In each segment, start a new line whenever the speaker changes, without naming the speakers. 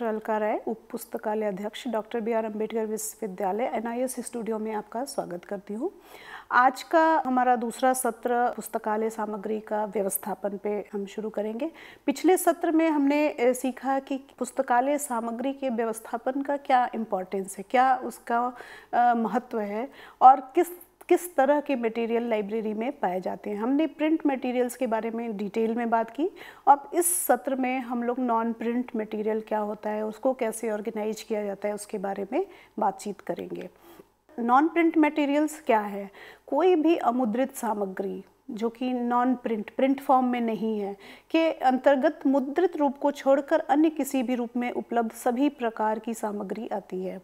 doctor Alka राय उप पुस्तकालय अध्यक्ष डॉक्टर बी आर अम्बेडकर विश्वविद्यालय एन स्टूडियो में आपका स्वागत करती हूँ आज का हमारा दूसरा सत्र पुस्तकालय सामग्री का व्यवस्थापन पे हम शुरू करेंगे पिछले सत्र में हमने सीखा कि पुस्तकालय सामग्री के व्यवस्थापन का क्या इम्पोर्टेंस है क्या उसका महत्व है और किस किस तरह के मटेरियल लाइब्रेरी में पाए जाते हैं हमने प्रिंट मटेरियल्स के बारे में डिटेल में बात की अब इस सत्र में हम लोग नॉन प्रिंट मटेरियल क्या होता है उसको कैसे ऑर्गेनाइज किया जाता है उसके बारे में बातचीत करेंगे नॉन प्रिंट मटेरियल्स क्या है कोई भी अमुद्रित सामग्री जो कि नॉन प्रिंट प्रिंट फॉर्म में नहीं है के अंतर्गत मुद्रित रूप को छोड़कर अन्य किसी भी रूप में उपलब्ध सभी प्रकार की सामग्री आती है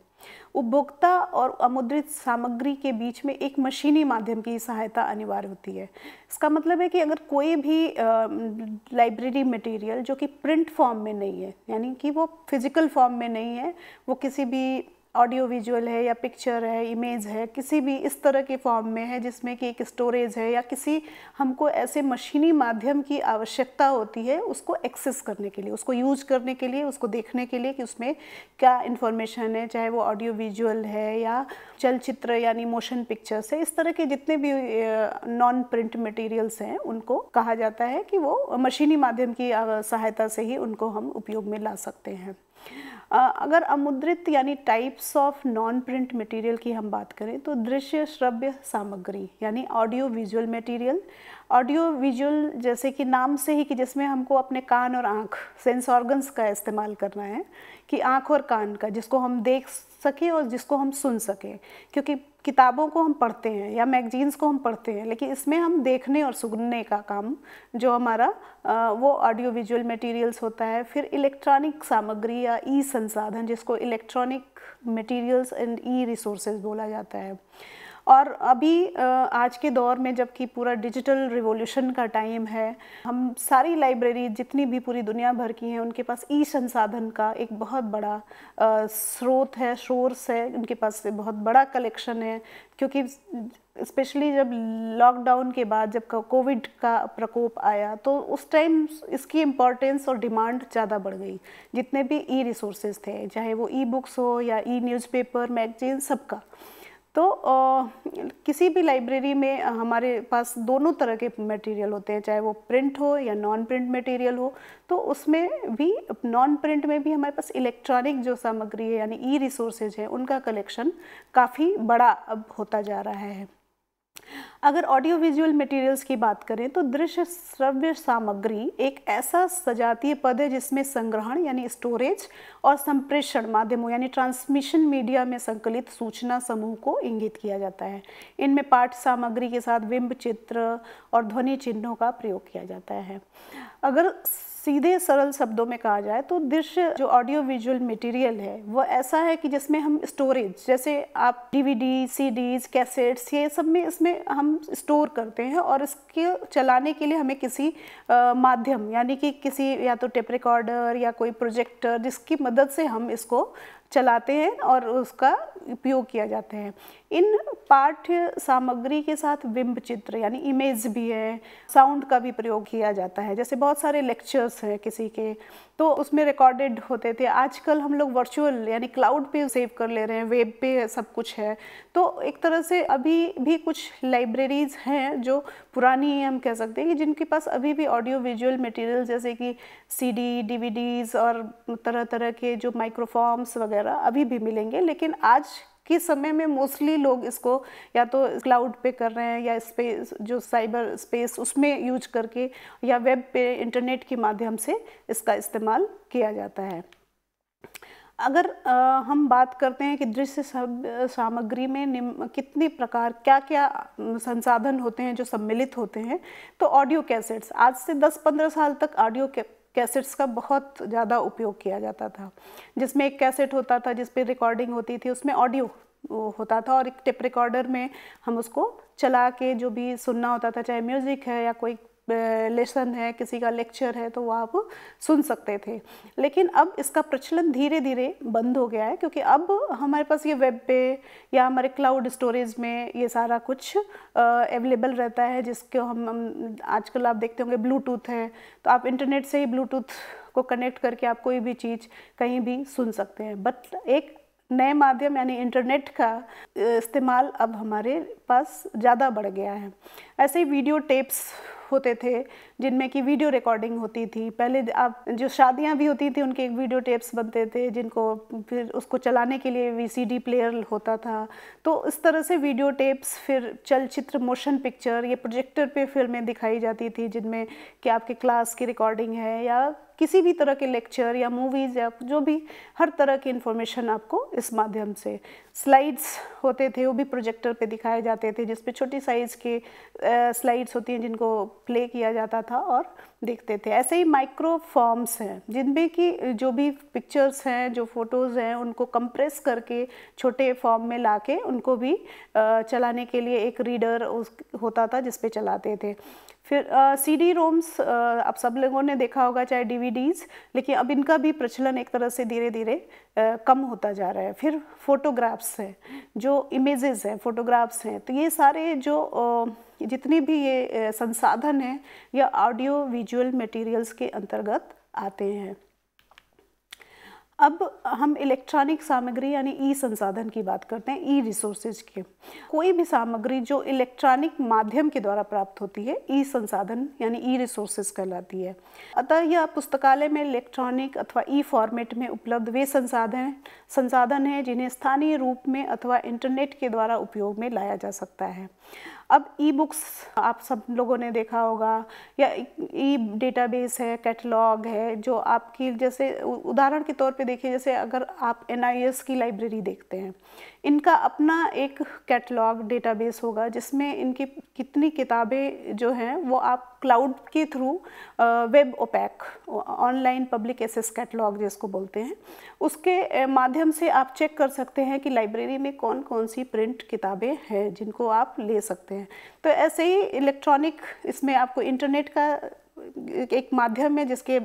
उपभोक्ता और अमुद्रित सामग्री के बीच में एक मशीनी माध्यम की सहायता अनिवार्य होती है इसका मतलब है कि अगर कोई भी लाइब्रेरी मटेरियल जो कि प्रिंट फॉर्म में नहीं है यानी कि वो फिजिकल फॉर्म में नहीं है वो किसी भी ऑडियो विजुअल है या पिक्चर है इमेज है किसी भी इस तरह के फॉर्म में है जिसमें कि एक स्टोरेज है या किसी हमको ऐसे मशीनी माध्यम की आवश्यकता होती है उसको एक्सेस करने के लिए उसको यूज करने के लिए उसको देखने के लिए कि उसमें क्या इन्फॉर्मेशन है चाहे वो ऑडियो विजुअल है या चलचित्र यानी मोशन पिक्चर्स है इस तरह के जितने भी नॉन प्रिंट मटेरियल्स हैं उनको कहा जाता है कि वो मशीनी माध्यम की सहायता से ही उनको हम उपयोग में ला सकते हैं अगर अमुद्रित यानी types of non print material की हम बात करें तो दृश्य श्रव्य सामग्री यानी audio visual material audio visual जैसे कि नाम से ही कि जिसमें हमको अपने कान और आँख सेंस ऑर्गन्स का इस्तेमाल करना है कि आँख और कान का जिसको हम देख सके और जिसको हम सुन सकें क्योंकि किताबों को हम पढ़ते हैं या मैगजीन्स को हम पढ़ते हैं लेकिन इसमें हम देखने और सुनने का काम जो हमारा वो ऑडियो विजुअल मटेरियल्स होता है फिर इलेक्ट्रॉनिक सामग्री या ई संसाधन जिसको electronic materials and e resources बोला जाता है और अभी आज के दौर में जबकि पूरा डिजिटल रिवोल्यूशन का टाइम है हम सारी लाइब्रेरी जितनी भी पूरी दुनिया भर की हैं उनके पास ई संसाधन का एक बहुत बड़ा स्रोत है सोर्स है उनके पास से बहुत बड़ा कलेक्शन है क्योंकि स्पेशली जब लॉकडाउन के बाद जब कोविड का प्रकोप आया तो उस टाइम इसकी इम्पोर्टेंस और डिमांड ज़्यादा बढ़ गई जितने भी ई रिसोर्सेज थे चाहे वो ई बुक्स हो या ई न्यूज़पेपर मैगजीन सबका तो आ, किसी भी लाइब्रेरी में हमारे पास दोनों तरह के मटेरियल होते हैं चाहे वो प्रिंट हो या नॉन प्रिंट मटेरियल हो तो उसमें भी नॉन प्रिंट में भी हमारे पास इलेक्ट्रॉनिक जो सामग्री है यानी ई रिसोर्सेज है उनका कलेक्शन काफ़ी बड़ा अब होता जा रहा है अगर ऑडियो विजुअल मटेरियल्स की बात करें तो दृश्य श्रव्य सामग्री एक ऐसा सजातीय पद है जिसमें संग्रहण यानी स्टोरेज और संप्रेषण माध्यमों यानी ट्रांसमिशन मीडिया में संकलित सूचना समूह को इंगित किया जाता है इनमें पाठ सामग्री के साथ बिंब चित्र और ध्वनि चिन्हों का प्रयोग किया जाता है अगर सीधे सरल शब्दों में कहा जाए तो दृश्य जो ऑडियो विजुअल मटेरियल है वो ऐसा है कि जिसमें हम स्टोरेज जैसे आप डीवीडी सीडीज कैसेट्स ये सब में इसमें हम स्टोर करते हैं और इसके चलाने के लिए हमें किसी आ, माध्यम यानी कि किसी या तो टेप रिकॉर्डर या कोई प्रोजेक्टर जिसकी मदद से हम इसको चलाते हैं और उसका उपयोग किया जाता है इन पाठ्य सामग्री के साथ बिंब चित्र यानी इमेज भी है साउंड का भी प्रयोग किया जाता है जैसे बहुत सारे लेक्चर्स हैं किसी के तो उसमें रिकॉर्डेड होते थे आजकल हम लोग वर्चुअल यानी क्लाउड पे सेव कर ले रहे हैं वेब पे सब कुछ है तो एक तरह से अभी भी कुछ लाइब्रेरीज़ हैं जो पुरानी हम कह सकते हैं कि जिनके पास अभी भी ऑडियो विजुअल मटेरियल जैसे कि सीडी डीवीडीज़ और तरह तरह के जो माइक्रोफॉर्म्स वगैरह अभी भी मिलेंगे लेकिन आज के समय में मोस्टली लोग इसको या तो क्लाउड पे कर रहे हैं या स्पेस जो साइबर स्पेस उसमें यूज करके या वेब पे इंटरनेट के माध्यम से इसका इस्तेमाल किया जाता है अगर आ, हम बात करते हैं कि दृश्य सामग्री में कितने प्रकार क्या क्या संसाधन होते हैं जो सम्मिलित होते हैं तो ऑडियो कैसेट्स आज से 10-15 साल तक ऑडियो कैसेट्स का बहुत ज़्यादा उपयोग किया जाता था जिसमें एक कैसेट होता था जिस पर रिकॉर्डिंग होती थी उसमें ऑडियो होता था और एक टिप रिकॉर्डर में हम उसको चला के जो भी सुनना होता था चाहे म्यूज़िक है या कोई लेसन है किसी का लेक्चर है तो वह आप सुन सकते थे लेकिन अब इसका प्रचलन धीरे धीरे बंद हो गया है क्योंकि अब हमारे पास ये वेब पे या हमारे क्लाउड स्टोरेज में ये सारा कुछ अवेलेबल रहता है जिसको हम, हम आजकल आप देखते होंगे ब्लूटूथ है तो आप इंटरनेट से ही ब्लूटूथ को कनेक्ट करके आप कोई भी चीज़ कहीं भी सुन सकते हैं बट एक नए माध्यम यानी इंटरनेट का इस्तेमाल अब हमारे पास ज़्यादा बढ़ गया है ऐसे ही वीडियो टेप्स होते थे जिनमें कि वीडियो रिकॉर्डिंग होती थी पहले आप जो शादियां भी होती थी उनके एक वीडियो टेप्स बनते थे जिनको फिर उसको चलाने के लिए वीसीडी प्लेयर होता था तो इस तरह से वीडियो टेप्स फिर चलचित्र मोशन पिक्चर ये प्रोजेक्टर पे फिल्में दिखाई जाती थी जिनमें कि आपके क्लास की रिकॉर्डिंग है या किसी भी तरह के लेक्चर या मूवीज़ या जो भी हर तरह की इन्फॉर्मेशन आपको इस माध्यम से स्लाइड्स होते थे वो भी प्रोजेक्टर पे दिखाए जाते थे जिसपे छोटी साइज़ के स्लाइड्स होती हैं जिनको प्ले किया जाता था और देखते थे ऐसे ही माइक्रो फॉर्म्स हैं जिनमें कि जो भी पिक्चर्स हैं जो फ़ोटोज़ हैं उनको कंप्रेस करके छोटे फॉर्म में ला के उनको भी चलाने के लिए एक रीडर उस होता था जिसपे चलाते थे फिर सी डी रोम्स आप सब लोगों ने देखा होगा चाहे डी लेकिन अब इनका भी प्रचलन एक तरह से धीरे धीरे कम होता जा रहा है फिर फोटोग्राफ्स फोटोग्राफ्स हैं जो इमेजेस हैं फ़ोटोग्राफ्स हैं तो ये सारे जो जितने भी ये संसाधन हैं या ऑडियो विजुअल मटेरियल्स के अंतर्गत आते हैं अब हम इलेक्ट्रॉनिक सामग्री यानी ई संसाधन की बात करते हैं ई रिसोर्सेज की कोई भी सामग्री जो इलेक्ट्रॉनिक माध्यम के द्वारा प्राप्त होती है ई संसाधन यानी ई रिसोर्सेज कहलाती है अतः यह पुस्तकालय में इलेक्ट्रॉनिक अथवा ई फॉर्मेट में उपलब्ध वे संसाधन संसाधन हैं जिन्हें स्थानीय रूप में अथवा इंटरनेट के द्वारा उपयोग में लाया जा सकता है अब ई बुक्स आप सब लोगों ने देखा होगा या ई e-, डेटाबेस है कैटलॉग है जो आपकी जैसे उदाहरण के तौर पे देखिए जैसे अगर आप एन की लाइब्रेरी देखते हैं इनका अपना एक कैटलॉग डेटाबेस होगा जिसमें इनकी कितनी किताबें जो हैं वो आप क्लाउड के through web OPAC online public access catalogue जिसको बोलते हैं उसके माध्यम से आप चेक कर सकते हैं कि लाइब्रेरी में कौन कौन सी प्रिंट किताबें हैं जिनको आप ले सकते हैं तो ऐसे ही इलेक्ट्रॉनिक इसमें आपको इंटरनेट का एक माध्यम है जिसके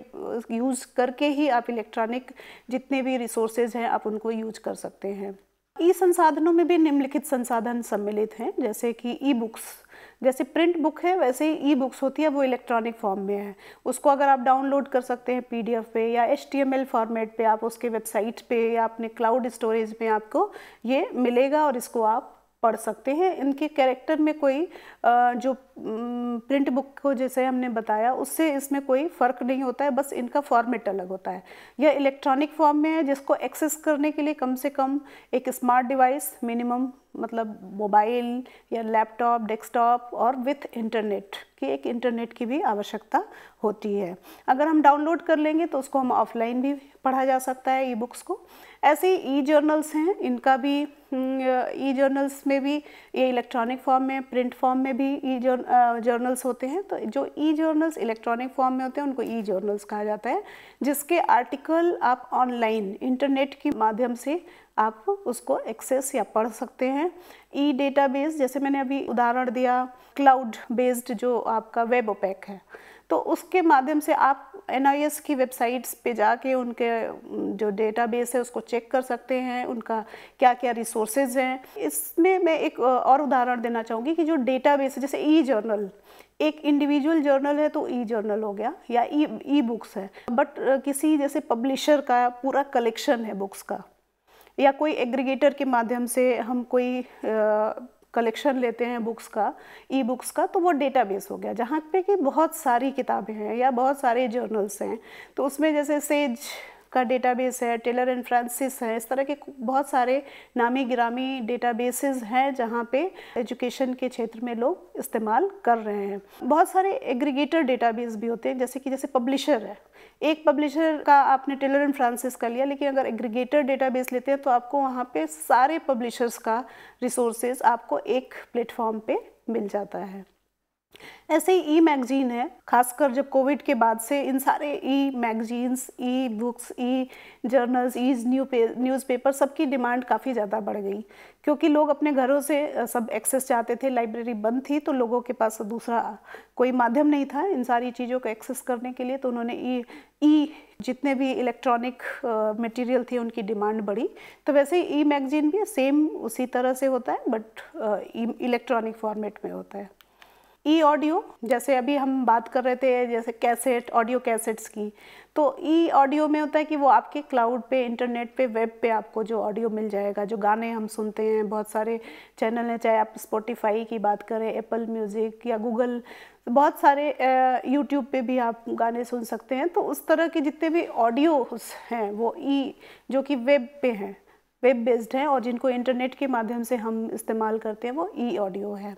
यूज़ करके ही आप इलेक्ट्रॉनिक जितने भी रिसोर्सेज हैं आप उनको यूज कर सकते हैं ई संसाधनों में भी निम्नलिखित संसाधन सम्मिलित हैं जैसे कि ई बुक्स जैसे प्रिंट बुक है वैसे ही ई बुक्स होती है वो इलेक्ट्रॉनिक फॉर्म में है उसको अगर आप डाउनलोड कर सकते हैं पीडीएफ पे या एच फॉर्मेट पे आप उसके वेबसाइट पे या अपने क्लाउड स्टोरेज में आपको ये मिलेगा और इसको आप पढ़ सकते हैं इनके कैरेक्टर में कोई जो प्रिंट बुक को जैसे हमने बताया उससे इसमें कोई फ़र्क नहीं होता है बस इनका फॉर्मेट अलग होता है यह इलेक्ट्रॉनिक फॉर्म में है जिसको एक्सेस करने के लिए कम से कम एक स्मार्ट डिवाइस मिनिमम मतलब मोबाइल या लैपटॉप डेस्कटॉप और विथ इंटरनेट कि एक इंटरनेट की भी आवश्यकता होती है अगर हम डाउनलोड कर लेंगे तो उसको हम ऑफलाइन भी पढ़ा जा सकता है ई बुक्स को ऐसे ई जर्नल्स हैं इनका भी ई हम्म, जर्नल्स में भी ये इलेक्ट्रॉनिक फॉर्म में प्रिंट फॉर्म में भी ई जर्नल्स होते हैं तो जो ई जर्नल्स इलेक्ट्रॉनिक फॉर्म में होते हैं उनको ई जर्नल्स कहा जाता है जिसके आर्टिकल आप ऑनलाइन इंटरनेट के माध्यम से आप उसको एक्सेस या पढ़ सकते हैं ई डेटाबेस जैसे मैंने अभी उदाहरण दिया क्लाउड बेस्ड जो आपका वेब ओपैक है तो उसके माध्यम से आप एन की वेबसाइट्स पे जाके उनके जो डेटाबेस है उसको चेक कर सकते हैं उनका क्या क्या रिसोर्सेज हैं इसमें मैं एक और उदाहरण देना चाहूँगी कि जो डेटाबेस है जैसे ई जर्नल एक इंडिविजुअल जर्नल है तो ई जर्नल हो गया या ई ई बुक्स है बट किसी जैसे पब्लिशर का पूरा कलेक्शन है बुक्स का या कोई एग्रीगेटर के माध्यम से हम कोई कलेक्शन लेते हैं बुक्स का ई बुक्स का तो वो डेटाबेस हो गया जहाँ पे कि बहुत सारी किताबें हैं या बहुत सारे जर्नल्स हैं तो उसमें जैसे सेज का डेटाबेस है टेलर एंड फ्रांसिस है इस तरह के बहुत सारे नामी गिरामी डेटाबेसेस हैं जहाँ पे एजुकेशन के क्षेत्र में लोग इस्तेमाल कर रहे हैं बहुत सारे एग्रीगेटर डेटाबेस भी होते हैं जैसे कि जैसे पब्लिशर है एक पब्लिशर का आपने टेलर एंड फ्रांसिस का लिया लेकिन अगर एग्रीगेटर डेटाबेस लेते हैं तो आपको वहाँ पे सारे पब्लिशर्स का रिसोर्सेज आपको एक प्लेटफॉर्म पे मिल जाता है ऐसे ही ई मैगजीन है खासकर जब कोविड के बाद से इन सारे e magazines e books e journals e new पे, न्यूज़ पेपर सबकी डिमांड काफ़ी ज़्यादा बढ़ गई क्योंकि लोग अपने घरों से सब एक्सेस चाहते थे लाइब्रेरी बंद थी तो लोगों के पास दूसरा कोई माध्यम नहीं था इन सारी चीज़ों को एक्सेस करने के लिए तो उन्होंने ई ई जितने भी इलेक्ट्रॉनिक मटेरियल थे उनकी डिमांड बढ़ी तो वैसे ई मैगजीन भी सेम उसी तरह से होता है बट इलेक्ट्रॉनिक फॉर्मेट में होता है ई ऑडियो जैसे अभी हम बात कर रहे थे जैसे कैसेट ऑडियो कैसेट्स की तो ई ऑडियो में होता है कि वो आपके क्लाउड पे इंटरनेट पे वेब पे आपको जो ऑडियो मिल जाएगा जो गाने हम सुनते हैं बहुत सारे चैनल हैं चाहे आप स्पॉटिफाई की बात करें एप्पल म्यूज़िक या गूगल बहुत सारे यूट्यूब पे भी आप गाने सुन सकते हैं तो उस तरह के जितने भी ऑडियो हैं वो ई e, जो कि वेब पे हैं वेब बेस्ड हैं और जिनको इंटरनेट के माध्यम से हम इस्तेमाल करते हैं वो ई ऑडियो है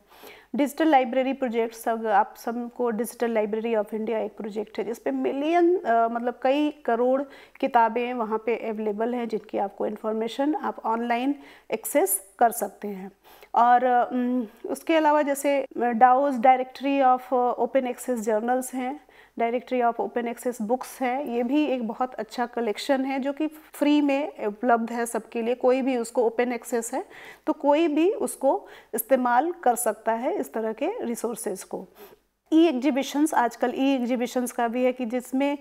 डिजिटल लाइब्रेरी प्रोजेक्ट सब आप सबको डिजिटल लाइब्रेरी ऑफ इंडिया एक प्रोजेक्ट है जिसपे मिलियन मतलब कई करोड़ किताबें वहाँ पे अवेलेबल हैं जिनकी आपको इन्फॉर्मेशन आप ऑनलाइन एक्सेस कर सकते हैं और उसके अलावा जैसे DOAJ directory of open access journals हैं directory of open access books है ये भी एक बहुत अच्छा कलेक्शन है जो कि फ्री में उपलब्ध है सबके लिए कोई भी उसको ओपन एक्सेस है तो कोई भी उसको इस्तेमाल कर सकता है इस तरह के रिसोर्सेज को ई एग्जीबिशंस आजकल ई एग्जीबिशंस का भी है कि जिसमें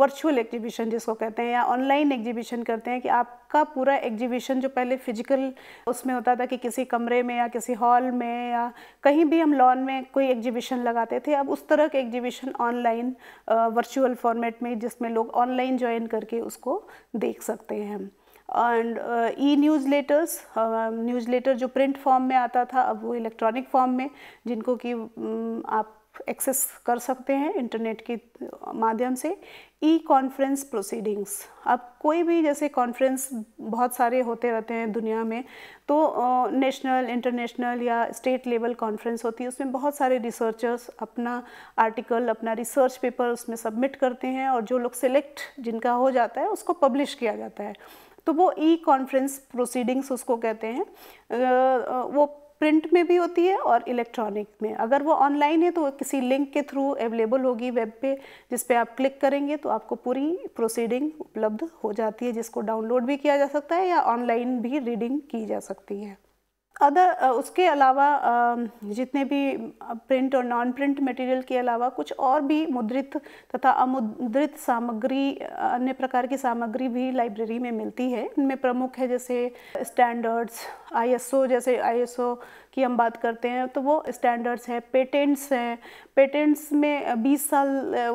वर्चुअल एग्जीबिशन जिसको कहते हैं या ऑनलाइन एग्जीबिशन करते हैं कि आपका पूरा एग्जीबिशन जो पहले फिजिकल उसमें होता था कि किसी कमरे में या किसी हॉल में या कहीं भी हम लॉन में कोई एग्जीबिशन लगाते थे अब उस तरह के एग्जीबिशन ऑनलाइन वर्चुअल फॉर्मेट में जिसमें लोग ऑनलाइन ज्वाइन करके उसको देख सकते हैं and e newsletters newsletter जो प्रिंट फॉर्म में आता था अब वो इलेक्ट्रॉनिक फॉर्म में जिनको कि um, आप एक्सेस कर सकते हैं इंटरनेट के माध्यम से ई कॉन्फ्रेंस प्रोसीडिंग्स अब कोई भी जैसे कॉन्फ्रेंस बहुत सारे होते रहते हैं दुनिया में तो नेशनल इंटरनेशनल या स्टेट लेवल कॉन्फ्रेंस होती है उसमें बहुत सारे रिसर्चर्स अपना आर्टिकल अपना रिसर्च पेपर उसमें सबमिट करते हैं और जो लोग सेलेक्ट जिनका हो जाता है उसको पब्लिश किया जाता है तो वो ई कॉन्फ्रेंस प्रोसीडिंग्स उसको कहते हैं वो प्रिंट में भी होती है और इलेक्ट्रॉनिक में अगर वो ऑनलाइन है तो वो किसी लिंक के थ्रू अवेलेबल होगी वेब पे जिस पे आप क्लिक करेंगे तो आपको पूरी प्रोसीडिंग उपलब्ध हो जाती है जिसको डाउनलोड भी किया जा सकता है या ऑनलाइन भी रीडिंग की जा सकती है अदर उसके अलावा जितने भी प्रिंट और नॉन प्रिंट मटेरियल के अलावा कुछ और भी मुद्रित तथा अमुद्रित सामग्री अन्य प्रकार की सामग्री भी लाइब्रेरी में मिलती है इनमें प्रमुख है जैसे स्टैंडर्ड्स आईएसओ जैसे आईएसओ की हम बात करते हैं तो वो स्टैंडर्ड्स हैं पेटेंट्स हैं पेटेंट्स में 20 साल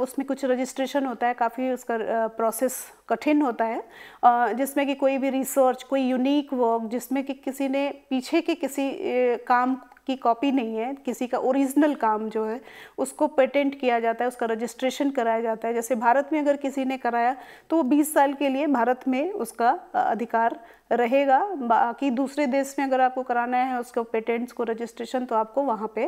उसमें कुछ रजिस्ट्रेशन होता है काफ़ी उसका प्रोसेस कठिन होता है जिसमें कि कोई भी रिसर्च कोई यूनिक वर्क जिसमें कि किसी ने पीछे के किसी काम की कॉपी नहीं है किसी का ओरिजिनल काम जो है उसको पेटेंट किया जाता है उसका रजिस्ट्रेशन कराया जाता है जैसे भारत में अगर किसी ने कराया तो वो बीस साल के लिए भारत में उसका अधिकार रहेगा बाकी दूसरे देश में अगर आपको कराना है उसको पेटेंट्स को रजिस्ट्रेशन तो आपको वहाँ पे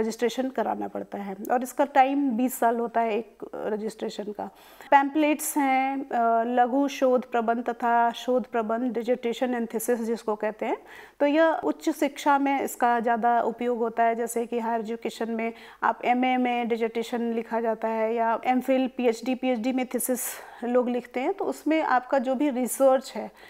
रजिस्ट्रेशन कराना पड़ता है और इसका टाइम 20 साल होता है एक रजिस्ट्रेशन का पैम्पलेट्स हैं लघु शोध प्रबंध तथा शोध प्रबंध डिजिटेशन एंड जिसको कहते हैं तो यह उच्च शिक्षा में इसका ज़्यादा उपयोग होता है जैसे कि हायर एजुकेशन में आप एम में डिजिटेशन लिखा जाता है या एम फिल पी एच में थिसिस लोग लिखते हैं तो उसमें आपका जो भी रिसर्च है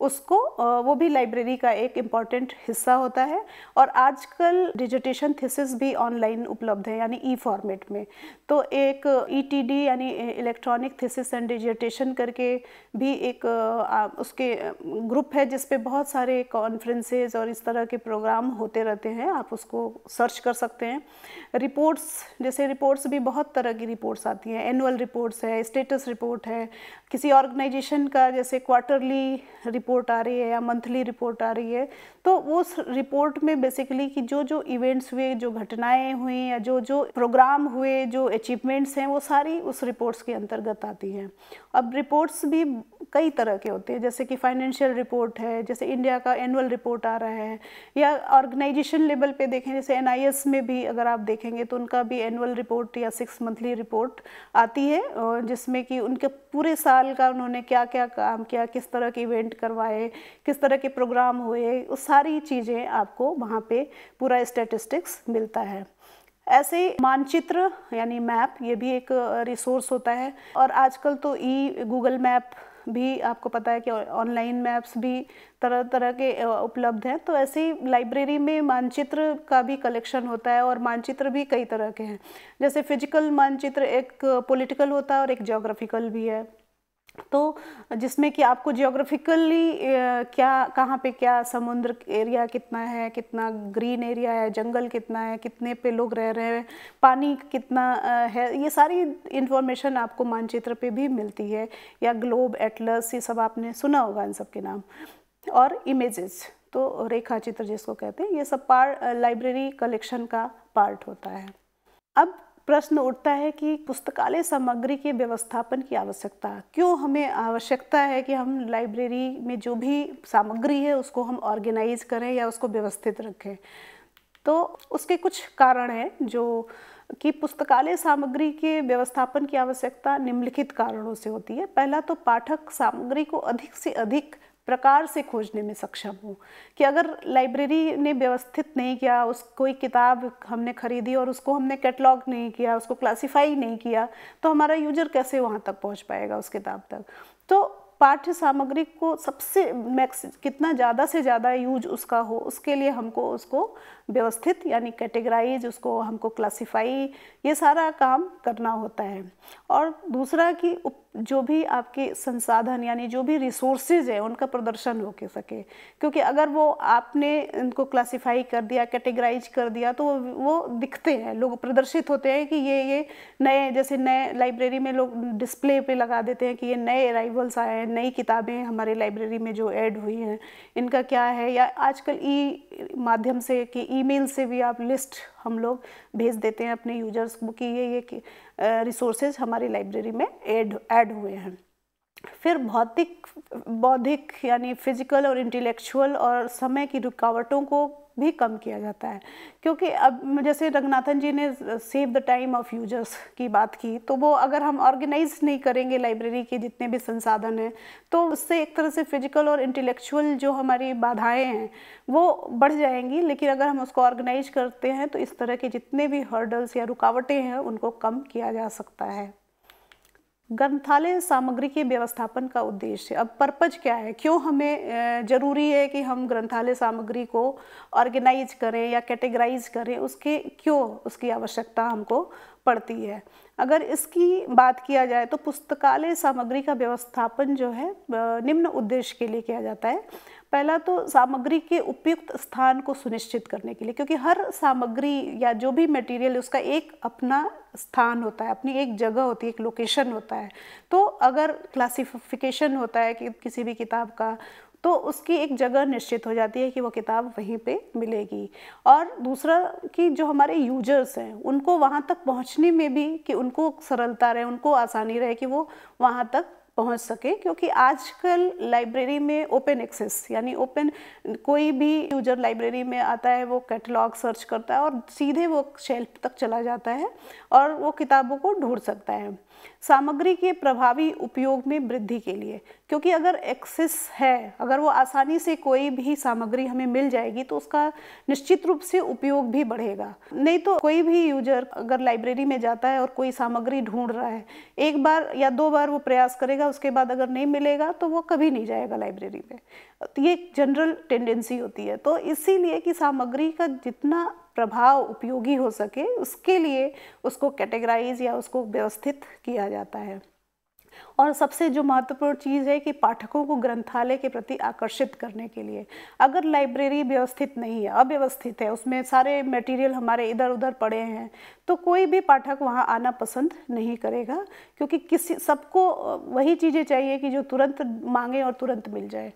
उसको वो भी लाइब्रेरी का एक इम्पॉर्टेंट हिस्सा होता है और आजकल डिजिटेशन थीसिस भी ऑनलाइन उपलब्ध है यानी ई फॉर्मेट में तो एक ई e यानी इलेक्ट्रॉनिक थीसिस एंड डिजिटेशन करके भी एक उसके ग्रुप है जिसपे बहुत सारे कॉन्फ्रेंसेज और इस तरह के प्रोग्राम होते रहते हैं आप उसको सर्च कर सकते हैं रिपोर्ट्स जैसे रिपोर्ट्स भी बहुत तरह की रिपोर्ट्स आती हैं एनुअल रिपोर्ट्स है स्टेटस रिपोर्ट है किसी ऑर्गेनाइजेशन का जैसे क्वार्टरली रिपोर्ट रिपोर्ट आ रही है या मंथली रिपोर्ट आ रही है तो उस रिपोर्ट में बेसिकली कि जो जो इवेंट्स हुए जो घटनाएं हुई या जो जो प्रोग्राम हुए जो अचीवमेंट्स हैं वो सारी उस रिपोर्ट्स के अंतर्गत आती हैं अब रिपोर्ट्स भी कई तरह के होते हैं जैसे कि फाइनेंशियल रिपोर्ट है जैसे इंडिया का एनुअल रिपोर्ट आ रहा है या ऑर्गेनाइजेशन लेवल पे देखें जैसे एन में भी अगर आप देखेंगे तो उनका भी एनुअल रिपोर्ट या सिक्स मंथली रिपोर्ट आती है जिसमें कि उनके पूरे साल का उन्होंने क्या क्या काम किया किस तरह के इवेंट कर करवाए किस तरह के प्रोग्राम हुए उस सारी चीज़ें आपको वहाँ पे पूरा स्टेटिस्टिक्स मिलता है ऐसे मानचित्र यानी मैप ये भी एक रिसोर्स होता है और आजकल तो ई गूगल मैप भी आपको पता है कि ऑनलाइन मैप्स भी तरह तरह के उपलब्ध हैं तो ऐसे ही लाइब्रेरी में मानचित्र का भी कलेक्शन होता है और मानचित्र भी कई तरह के हैं जैसे फिजिकल मानचित्र एक पॉलिटिकल होता है और एक जोग्राफिकल भी है तो जिसमें कि आपको जियोग्राफिकली क्या कहाँ पे क्या समुद्र एरिया कितना है कितना ग्रीन एरिया है जंगल कितना है कितने पे लोग रह रहे हैं पानी कितना है ये सारी इन्फॉर्मेशन आपको मानचित्र पे भी मिलती है या ग्लोब एटलस ये सब आपने सुना होगा इन सब के नाम और इमेजेस तो रेखा चित्र जिसको कहते हैं ये सब पार लाइब्रेरी कलेक्शन का पार्ट होता है अब प्रश्न उठता है कि पुस्तकालय सामग्री के व्यवस्थापन की आवश्यकता क्यों हमें आवश्यकता है कि हम लाइब्रेरी में जो भी सामग्री है उसको हम ऑर्गेनाइज करें या उसको व्यवस्थित रखें तो उसके कुछ कारण हैं जो कि पुस्तकालय सामग्री के व्यवस्थापन की आवश्यकता निम्नलिखित कारणों से होती है पहला तो पाठक सामग्री को अधिक से अधिक प्रकार से खोजने में सक्षम हूँ कि अगर लाइब्रेरी ने व्यवस्थित नहीं किया उस कोई किताब हमने खरीदी और उसको हमने कैटलॉग नहीं किया उसको क्लासिफाई नहीं किया तो हमारा यूजर कैसे वहाँ तक पहुँच पाएगा उस किताब तक तो पाठ्य सामग्री को सबसे मैक्स कितना ज़्यादा से ज़्यादा यूज उसका हो उसके लिए हमको उसको व्यवस्थित यानी कैटेगराइज उसको हमको क्लासिफाई ये सारा काम करना होता है और दूसरा कि जो भी आपके संसाधन यानी जो भी रिसोर्सेज हैं उनका प्रदर्शन हो के सके क्योंकि अगर वो आपने इनको क्लासिफाई कर दिया कैटेगराइज कर दिया तो वो दिखते हैं लोग प्रदर्शित होते हैं कि ये ये नए जैसे नए लाइब्रेरी में लोग डिस्प्ले पे लगा देते हैं कि ये नए अराइवल्स आए हैं नई किताबें हमारे लाइब्रेरी में जो ऐड हुई हैं इनका क्या है या आजकल ई माध्यम से कि ईमेल से भी आप लिस्ट हम लोग भेज देते हैं अपने यूजर्स को कि ये ये रिसोर्सेज हमारी लाइब्रेरी में एड ऐड हुए हैं फिर भौतिक बौद्धिक यानी फिजिकल और इंटेलेक्चुअल और समय की रुकावटों को भी कम किया जाता है क्योंकि अब जैसे रंगनाथन जी ने save the time of users की बात की तो वो अगर हम ऑर्गेनाइज नहीं करेंगे लाइब्रेरी के जितने भी संसाधन हैं तो उससे एक तरह से फिजिकल और इंटेलेक्चुअल जो हमारी बाधाएं हैं वो बढ़ जाएंगी लेकिन अगर हम उसको ऑर्गेनाइज करते हैं तो इस तरह के जितने भी हर्डल्स या रुकावटें हैं उनको कम किया जा सकता है ग्रंथालय सामग्री के व्यवस्थापन का उद्देश्य अब पर्पज क्या है क्यों हमें ज़रूरी है कि हम ग्रंथालय सामग्री को ऑर्गेनाइज करें या कैटेगराइज करें उसके क्यों उसकी आवश्यकता हमको पड़ती है अगर इसकी बात किया जाए तो पुस्तकालय सामग्री का व्यवस्थापन जो है निम्न उद्देश्य के लिए किया जाता है पहला तो सामग्री के उपयुक्त स्थान को सुनिश्चित करने के लिए क्योंकि हर सामग्री या जो भी मटेरियल उसका एक अपना स्थान होता है अपनी एक जगह होती है एक लोकेशन होता है तो अगर क्लासिफिकेशन होता है कि किसी भी किताब का तो उसकी एक जगह निश्चित हो जाती है कि वो किताब वहीं पे मिलेगी और दूसरा कि जो हमारे यूजर्स हैं उनको वहाँ तक पहुँचने में भी कि उनको सरलता रहे उनको आसानी रहे कि वो वहाँ तक पहुंच सके क्योंकि आजकल लाइब्रेरी में ओपन एक्सेस यानी ओपन कोई भी यूजर लाइब्रेरी में आता है वो कैटलॉग सर्च करता है और सीधे वो शेल्फ तक चला जाता है और वो किताबों को ढूंढ सकता है सामग्री के प्रभावी उपयोग में वृद्धि के लिए क्योंकि अगर एक्सेस है अगर वो आसानी से कोई भी सामग्री हमें मिल जाएगी तो उसका निश्चित रूप से उपयोग भी बढ़ेगा नहीं तो कोई भी यूजर अगर लाइब्रेरी में जाता है और कोई सामग्री ढूंढ रहा है एक बार या दो बार वो प्रयास करेगा उसके बाद अगर नहीं मिलेगा तो वो कभी नहीं जाएगा लाइब्रेरी में तो ये एक जनरल टेंडेंसी होती है तो इसीलिए कि सामग्री का जितना प्रभाव उपयोगी हो सके उसके लिए उसको कैटेगराइज या उसको व्यवस्थित किया जाता है और सबसे जो महत्वपूर्ण चीज़ है कि पाठकों को ग्रंथालय के प्रति आकर्षित करने के लिए अगर लाइब्रेरी व्यवस्थित नहीं है अव्यवस्थित है उसमें सारे मटेरियल हमारे इधर उधर पड़े हैं तो कोई भी पाठक वहाँ आना पसंद नहीं करेगा क्योंकि किसी सबको वही चीज़ें चाहिए कि जो तुरंत मांगे और तुरंत मिल जाए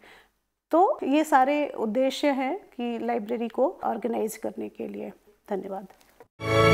तो ये सारे उद्देश्य हैं कि लाइब्रेरी को ऑर्गेनाइज करने के लिए धन्यवाद